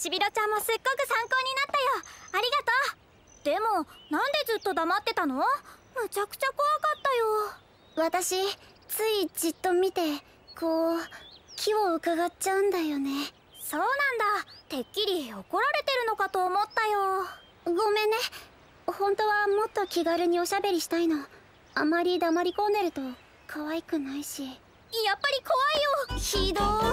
しびろちゃんもすっごく参考になったよありがとうでもなんでずっと黙ってたのむちゃくちゃ怖かったよ私ついじっと見てこう気を伺っちゃうんだよねそうなんだてっきり怒られてるのかと思ったよごめんね本当はもっと気軽におしゃべりしたいのあまり黙り込んでると可愛くないしやっぱり怖いよひどい